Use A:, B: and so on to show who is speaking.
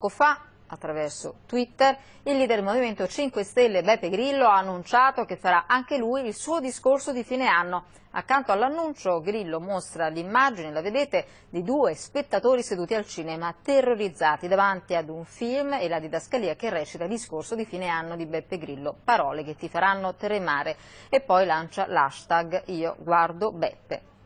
A: Poco fa, attraverso Twitter, il leader del Movimento 5 Stelle Beppe Grillo ha annunciato che farà anche lui il suo discorso di fine anno. Accanto all'annuncio Grillo mostra l'immagine, la vedete, di due spettatori seduti al cinema terrorizzati davanti ad un film e la didascalia che recita il discorso di fine anno di Beppe Grillo, parole che ti faranno tremare e poi lancia l'hashtag io guardo Beppe.